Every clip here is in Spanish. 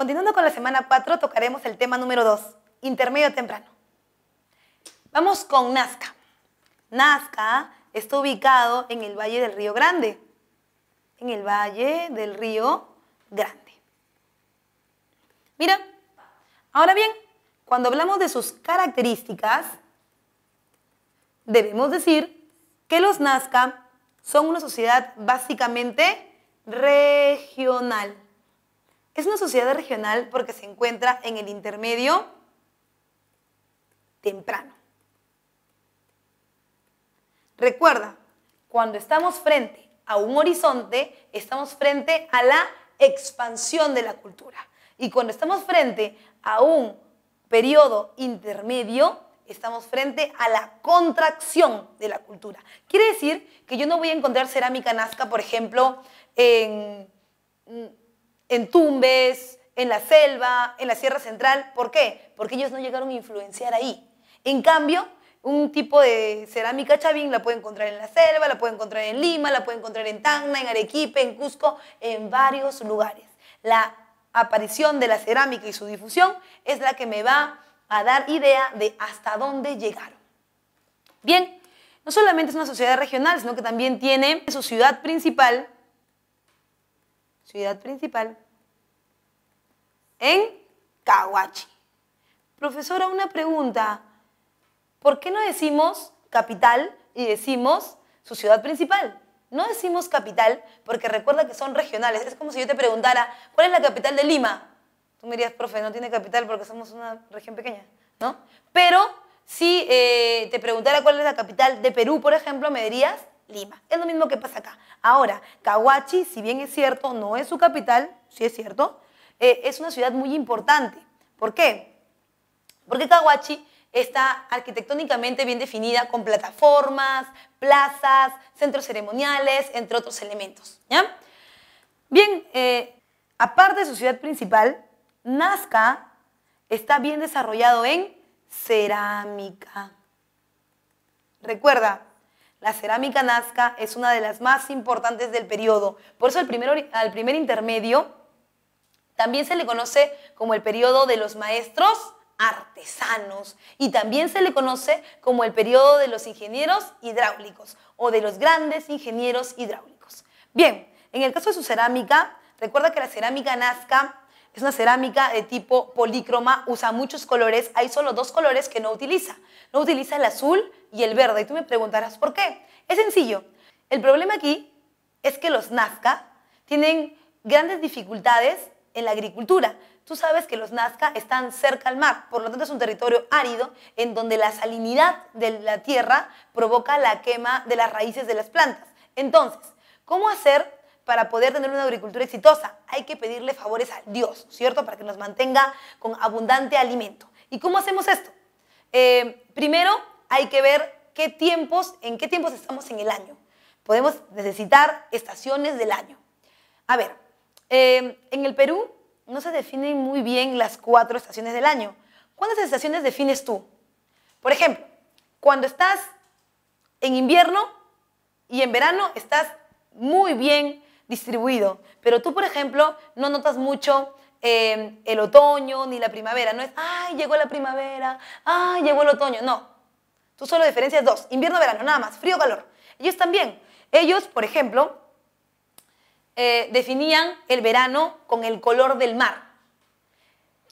Continuando con la semana 4, tocaremos el tema número 2, intermedio temprano. Vamos con Nazca. Nazca está ubicado en el Valle del Río Grande. En el Valle del Río Grande. Mira, ahora bien, cuando hablamos de sus características, debemos decir que los Nazca son una sociedad básicamente regional. Es una sociedad regional porque se encuentra en el intermedio temprano. Recuerda, cuando estamos frente a un horizonte, estamos frente a la expansión de la cultura. Y cuando estamos frente a un periodo intermedio, estamos frente a la contracción de la cultura. Quiere decir que yo no voy a encontrar cerámica nazca, por ejemplo, en en Tumbes, en la selva, en la Sierra Central. ¿Por qué? Porque ellos no llegaron a influenciar ahí. En cambio, un tipo de cerámica chavín la puede encontrar en la selva, la puede encontrar en Lima, la puede encontrar en Tacna, en Arequipe, en Cusco, en varios lugares. La aparición de la cerámica y su difusión es la que me va a dar idea de hasta dónde llegaron. Bien, no solamente es una sociedad regional, sino que también tiene su ciudad principal, ciudad principal, en Kawachi. Profesora, una pregunta. ¿Por qué no decimos capital y decimos su ciudad principal? No decimos capital porque recuerda que son regionales. Es como si yo te preguntara, ¿cuál es la capital de Lima? Tú me dirías, profe, no tiene capital porque somos una región pequeña, ¿no? Pero si eh, te preguntara cuál es la capital de Perú, por ejemplo, me dirías Lima. Es lo mismo que pasa acá. Ahora, Cahuachi, si bien es cierto, no es su capital, sí es cierto, eh, es una ciudad muy importante. ¿Por qué? Porque Kawachi está arquitectónicamente bien definida con plataformas, plazas, centros ceremoniales, entre otros elementos. ¿ya? Bien, eh, aparte de su ciudad principal, Nazca está bien desarrollado en cerámica. Recuerda, la cerámica nazca es una de las más importantes del periodo. Por eso al primer, intermedio también se le conoce como el periodo de los maestros artesanos y también se le conoce como el periodo de los ingenieros hidráulicos o de los grandes ingenieros hidráulicos. Bien, en el caso de su cerámica, recuerda que la cerámica nazca es una cerámica de tipo polícroma, usa muchos colores, hay solo dos colores que no utiliza. No utiliza el azul y el verde. Y tú me preguntarás, ¿por qué? Es sencillo. El problema aquí es que los Nazca tienen grandes dificultades en la agricultura. Tú sabes que los Nazca están cerca al mar, por lo tanto es un territorio árido en donde la salinidad de la tierra provoca la quema de las raíces de las plantas. Entonces, ¿cómo hacer para poder tener una agricultura exitosa? Hay que pedirle favores a Dios, ¿cierto? Para que nos mantenga con abundante alimento. ¿Y cómo hacemos esto? Eh, primero, hay que ver qué tiempos, en qué tiempos estamos en el año. Podemos necesitar estaciones del año. A ver, em, en el Perú no se definen muy bien las cuatro estaciones del año. ¿Cuántas estaciones defines tú? Por ejemplo, cuando estás en invierno y en verano estás muy bien distribuido, pero tú, por ejemplo, no notas mucho em, el otoño ni la primavera. No es, ay, llegó la primavera, ay, llegó el otoño. No, Tú solo diferencias dos, invierno-verano, nada más, frío-calor. Ellos también. Ellos, por ejemplo, eh, definían el verano con el color del mar.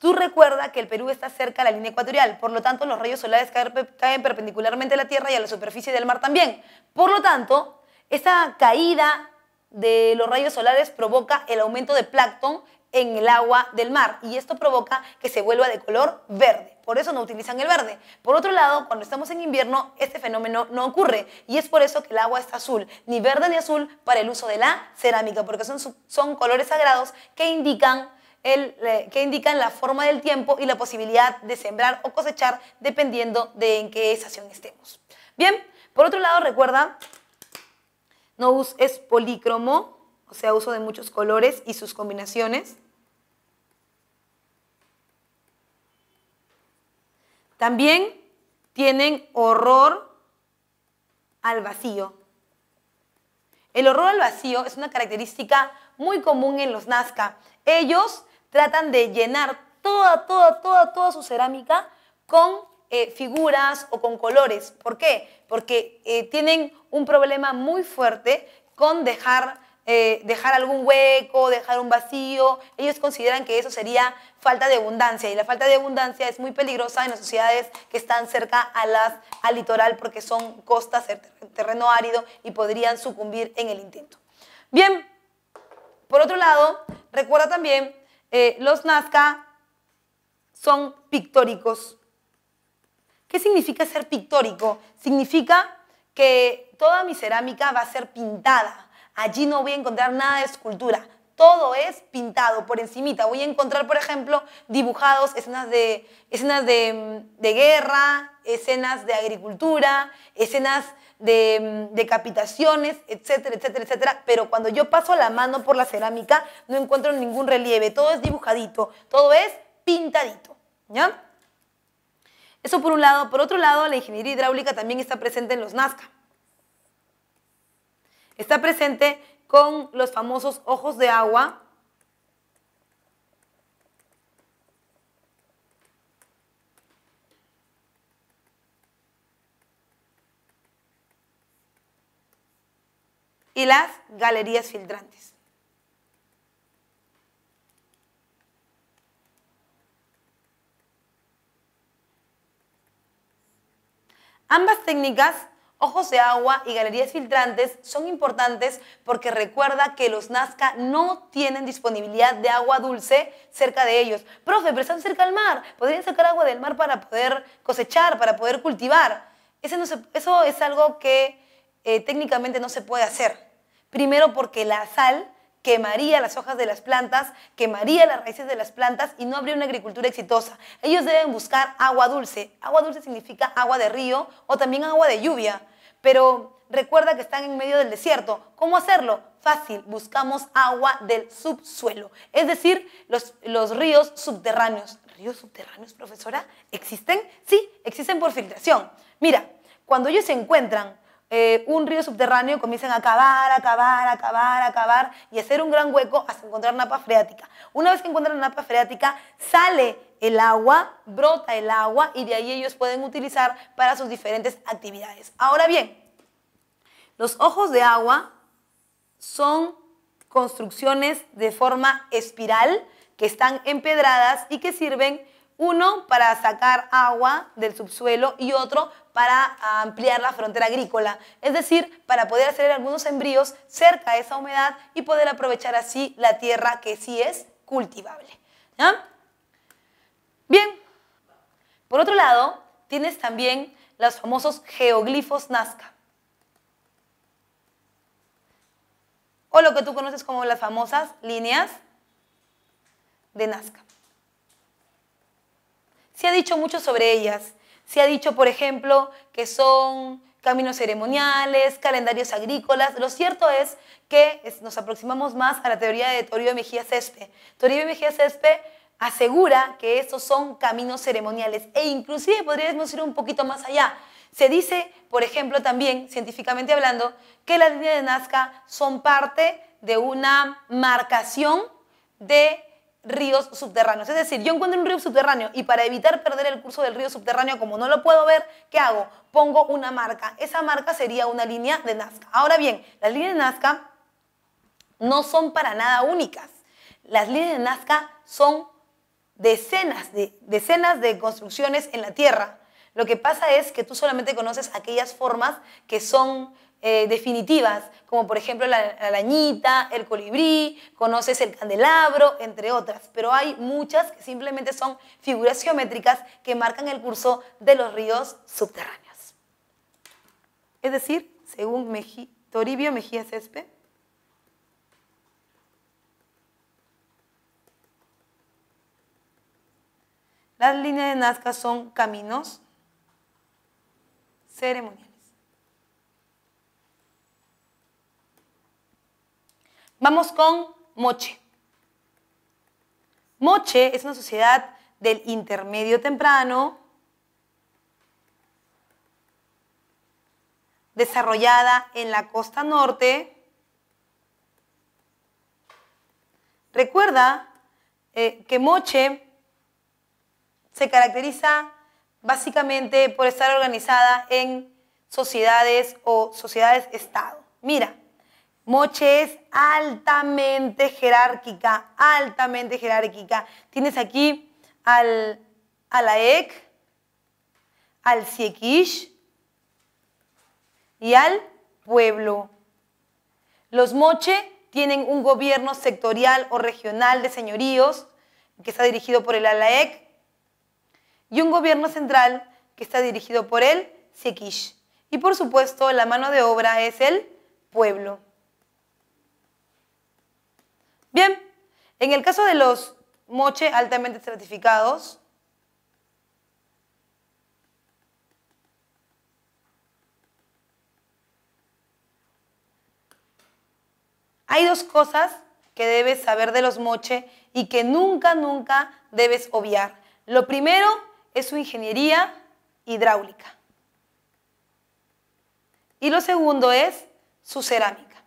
Tú recuerda que el Perú está cerca de la línea ecuatorial, por lo tanto los rayos solares caen perpendicularmente a la Tierra y a la superficie del mar también. Por lo tanto, esa caída de los rayos solares provoca el aumento de plancton en el agua del mar y esto provoca que se vuelva de color verde. Por eso no utilizan el verde. Por otro lado, cuando estamos en invierno, este fenómeno no ocurre y es por eso que el agua está azul, ni verde ni azul para el uso de la cerámica, porque son, colores sagrados que indican eh, que indican la forma del tiempo y la posibilidad de sembrar o cosechar dependiendo de en qué estación estemos. Bien, por otro lado, recuerda, No es polícromo, o sea, uso de muchos colores y sus combinaciones. También tienen horror al vacío. El horror al vacío es una característica muy común en los Nazca. Ellos tratan de llenar toda, toda, toda, toda su cerámica con eh, figuras o con colores. ¿Por qué? Porque eh, tienen un problema muy fuerte con dejar eh, dejar algún hueco, dejar un vacío. Ellos consideran que eso sería falta de abundancia y la falta de abundancia es muy peligrosa en las sociedades que están cerca a al litoral porque son costas, terreno árido y podrían sucumbir en el intento. Bien, por otro lado, recuerda también, eh, los Nazca son pictóricos. ¿Qué significa ser pictórico? Significa que toda mi cerámica va a ser pintada Allí no voy a encontrar nada de escultura. Todo es pintado por encimita. Voy a encontrar, por ejemplo, dibujados escenas de, escenas de, mm, de guerra, escenas de agricultura, escenas de mm, decapitaciones, etcétera, etcétera, etcétera. Pero cuando yo paso la mano por la cerámica, no encuentro ningún relieve. Todo es dibujadito, todo es pintadito. ¿Ya? Eso por un lado. Por otro lado, la ingeniería hidráulica también está presente en los Nazca. Está presente con los famosos ojos de agua. Y las galerías filtrantes. Ambas técnicas Ojos de agua y galerías filtrantes son importantes porque recuerda que los Nazca no tienen disponibilidad de agua dulce cerca de ellos. Profe, pero están cerca al mar. Podrían sacar agua del mar para poder cosechar, para poder cultivar. Eso, es algo que eh, técnicamente no se puede hacer. Primero porque la sal quemaría las hojas de las plantas, quemaría las raíces de las plantas y no habría una agricultura exitosa. Ellos deben buscar agua dulce. Agua dulce significa agua de río o también agua de lluvia. Pero recuerda que están en medio del desierto. ¿Cómo hacerlo? Fácil, buscamos agua del subsuelo, es decir, los, los ríos subterráneos. ¿Ríos subterráneos, profesora? ¿Existen? Sí, existen por filtración. Mira, cuando ellos se encuentran eh, un río subterráneo, comienzan a cavar, a cavar, a cavar, a cavar y hacer un gran hueco hasta encontrar napa freática. Una vez que encuentran napa freática, sale el agua, brota el agua y de ahí ellos pueden utilizar para sus diferentes actividades. Ahora bien, los ojos de agua son construcciones de forma espiral que están empedradas y que sirven uno para sacar agua del subsuelo y otro para ampliar la frontera agrícola, es decir, para poder hacer algunos embrios cerca de esa humedad y poder aprovechar así la tierra que sí es cultivable. Bien, por otro lado, tienes también los famosos geoglifos Nazca. O lo que tú conoces como las famosas líneas de Nazca. Se ha dicho mucho sobre ellas. Se ha dicho, por ejemplo, que son caminos ceremoniales, calendarios agrícolas. Lo cierto es que nos aproximamos más a la teoría de Toribio Mejía Césped. Toribio Mejía céspe asegura que estos son caminos ceremoniales e inclusive podríamos ir un poquito más allá. Se dice, por ejemplo, también, científicamente hablando, que las líneas de Nazca son parte de una marcación de ríos subterráneos. Es decir, yo encuentro un río subterráneo y para evitar perder el curso del río subterráneo, como no lo puedo ver, ¿qué hago? Pongo una marca. Esa marca sería una línea de Nazca. Ahora bien, las líneas de Nazca no son para nada únicas. Las líneas de Nazca son decenas de, decenas de construcciones en la Tierra. Lo que pasa es que tú solamente conoces aquellas formas que son eh, definitivas, como por ejemplo la, arañita, el colibrí, conoces el candelabro, entre otras. Pero hay muchas que simplemente son figuras geométricas que marcan el curso de los ríos subterráneos. Es decir, según Toribio Mejía Césped, Las líneas de Nazca son caminos ceremoniales. Vamos con Moche. Moche es una sociedad del intermedio temprano desarrollada en la costa norte. Recuerda eh, que Moche se caracteriza básicamente por estar organizada en sociedades o sociedades-estado. Mira, Moche es altamente jerárquica, altamente jerárquica. Tienes aquí al Alaek, al Siekish y al pueblo. Los Moche tienen un gobierno sectorial o regional de señoríos que está dirigido por el Alaec, y un gobierno central que está dirigido por el Siekish. Y por supuesto, la mano de obra es el pueblo. Bien, en el caso de los moche altamente estratificados, hay dos cosas que debes saber de los moche y que nunca, nunca debes obviar. Lo primero es su ingeniería hidráulica. Y lo segundo es su cerámica.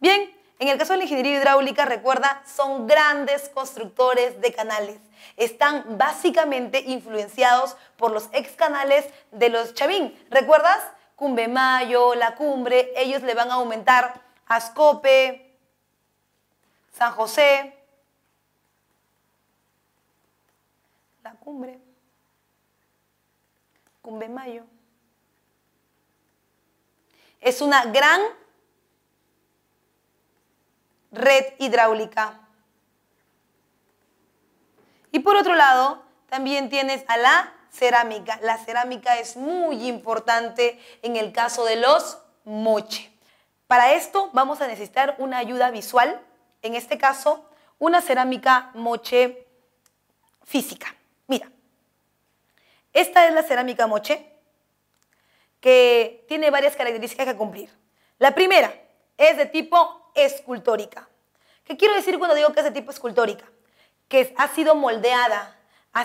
Bien, en el caso de la ingeniería hidráulica, recuerda, son grandes constructores de canales. Están básicamente influenciados por los ex canales de los Chavín. ¿Recuerdas? Cumbe Mayo, La Cumbre, ellos le van a aumentar Ascope, San José, La Cumbre, Cumbe Mayo. Es una gran red hidráulica. Y por otro lado, también tienes a la cerámica. La cerámica es muy importante en el caso de los moche. Para esto vamos a necesitar una ayuda visual, en este caso una cerámica moche física. Mira, esta es la cerámica moche que tiene varias características que cumplir. La primera, es de tipo escultórica. ¿Qué quiero decir cuando digo que es de tipo escultórica? Que ha sido moldeada.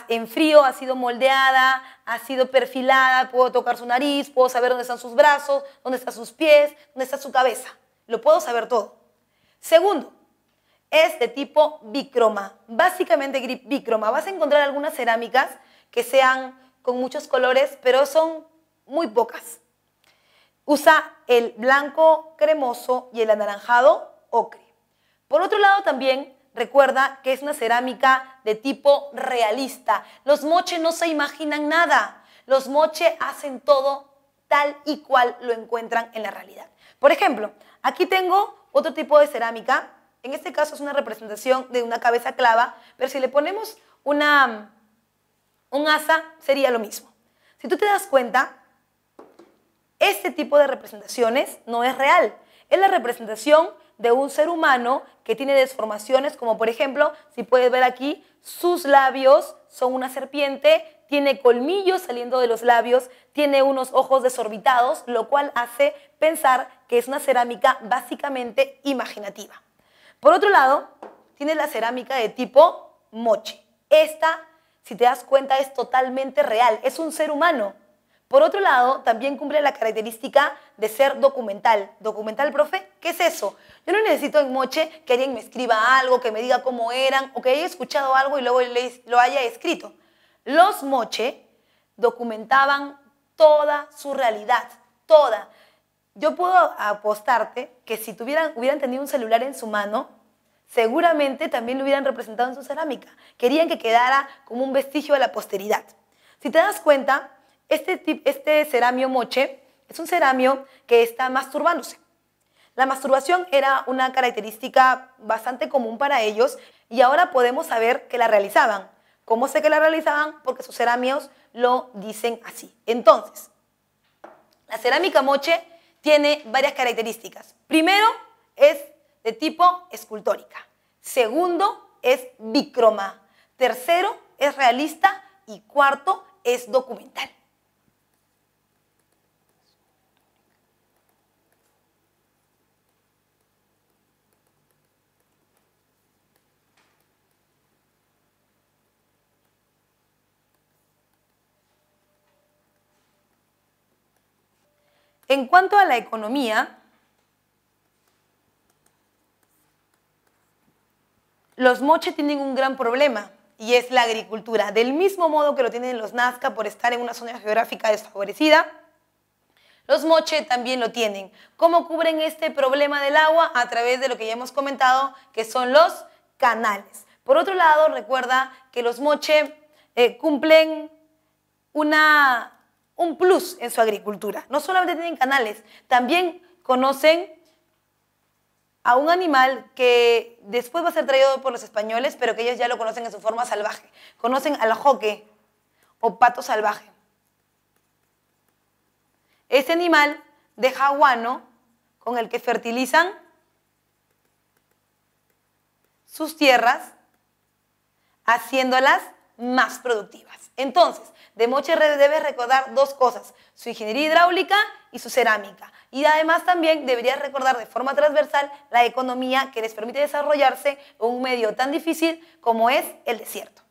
En frío ha sido moldeada, ha sido perfilada, puedo tocar su nariz, puedo saber dónde están sus brazos, dónde están sus pies, dónde está su cabeza. Lo puedo saber todo. Segundo, es de tipo bicroma. Básicamente bicroma. Vas a encontrar algunas cerámicas que sean con muchos colores, pero son muy pocas. Usa el blanco cremoso y el anaranjado ocre. Por otro lado también recuerda que es una cerámica de tipo realista. Los moche no se imaginan nada. Los moche hacen todo tal y cual lo encuentran en la realidad. Por ejemplo, aquí tengo otro tipo de cerámica. En este caso es una representación de una cabeza clava, pero si le ponemos un asa sería lo mismo. Si tú te das cuenta, este tipo de representaciones no es real. Es la representación de un ser humano que tiene desformaciones, como por ejemplo, si puedes ver aquí, sus labios son una serpiente, tiene colmillos saliendo de los labios, tiene unos ojos desorbitados, lo cual hace pensar que es una cerámica básicamente imaginativa. Por otro lado, tiene la cerámica de tipo moche. Esta, si te das cuenta, es totalmente real, es un ser humano. Por otro lado, también cumple la característica de ser documental. ¿Documental, profe? ¿Qué es eso? Yo no necesito en Moche que alguien me escriba algo, que me diga cómo eran o que haya escuchado algo y luego lo haya escrito. Los Moche documentaban toda su realidad, toda. Yo puedo apostarte que si tuvieran, hubieran tenido un celular en su mano, seguramente también lo hubieran representado en su cerámica. Querían que quedara como un vestigio a la posteridad. Si te das cuenta, este, este, ceramio moche es un ceramio que está masturbándose. La masturbación era una característica bastante común para ellos y ahora podemos saber que la realizaban. ¿Cómo sé que la realizaban? Porque sus ceramios lo dicen así. Entonces, la cerámica moche tiene varias características. Primero, es de tipo escultórica. Segundo, es bicroma. Tercero, es realista. Y cuarto, es documental. En cuanto a la economía, los moche tienen un gran problema y es la agricultura. Del mismo modo que lo tienen los nazca por estar en una zona geográfica desfavorecida, los moche también lo tienen. ¿Cómo cubren este problema del agua? A través de lo que ya hemos comentado, que son los canales. Por otro lado, recuerda que los moche eh, cumplen una un plus en su agricultura. No solamente tienen canales, también conocen a un animal que después va a ser traído por los españoles, pero que ellos ya lo conocen en su forma salvaje. Conocen al joque o pato salvaje. Ese animal de jaguano con el que fertilizan sus tierras, haciéndolas más productivas. Entonces, de Moche debe recordar dos cosas, su ingeniería hidráulica y su cerámica. Y además también debería recordar de forma transversal la economía que les permite desarrollarse en un medio tan difícil como es el desierto.